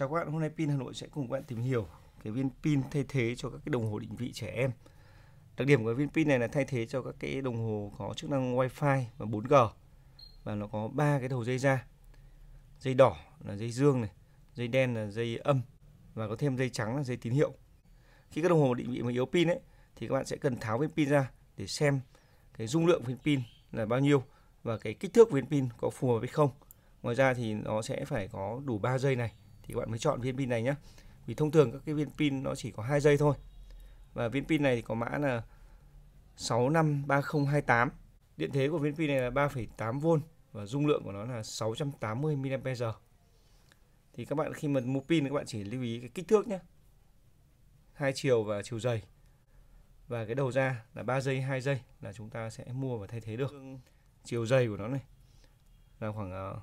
Chào các bạn, hôm nay Pin Hà Nội sẽ cùng các bạn tìm hiểu cái viên pin thay thế cho các cái đồng hồ định vị trẻ em. Đặc điểm của viên pin này là thay thế cho các cái đồng hồ có chức năng Wi-Fi và 4G và nó có ba cái đầu dây ra. Dây đỏ là dây dương này, dây đen là dây âm và có thêm dây trắng là dây tín hiệu. Khi các đồng hồ định vị mà yếu pin ấy thì các bạn sẽ cần tháo viên pin ra để xem cái dung lượng viên pin là bao nhiêu và cái kích thước viên pin có phù hợp hay không. Ngoài ra thì nó sẽ phải có đủ 3 dây này thì các bạn mới chọn viên pin này nhé vì thông thường các cái viên pin nó chỉ có hai giây thôi và viên pin này thì có mã là 653028 điện thế của viên pin này là 3,8V và dung lượng của nó là 680 mAh thì các bạn khi mà mua pin các bạn chỉ lưu ý cái kích thước nhé hai chiều và chiều dày và cái đầu ra là 3 giây 2 giây là chúng ta sẽ mua và thay thế được chiều dày của nó này là khoảng ờ,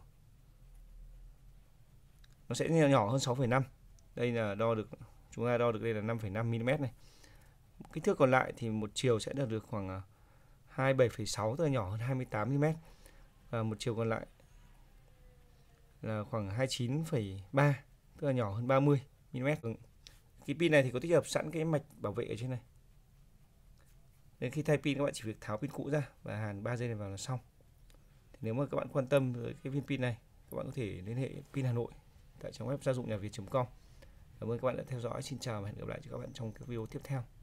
nó sẽ nhỏ, hơn 6,5 đây là đo được chúng ta đo được đây là 5,5 mm này kích thước còn lại thì một chiều sẽ đạt được khoảng 27,6 à, tức là nhỏ hơn 28 mm và một chiều còn lại là khoảng 29,3 tức là nhỏ hơn 30 mm ừ. cái pin này thì có tích hợp sẵn cái mạch bảo vệ ở trên này nên khi thay pin các bạn chỉ việc tháo pin cũ ra và hàn 3 dây này vào là xong thì nếu mà các bạn quan tâm tới cái viên pin này các bạn có thể liên hệ pin Hà Nội tại trang web gia dụng nhà việt com cảm ơn các bạn đã theo dõi xin chào và hẹn gặp lại các bạn trong các video tiếp theo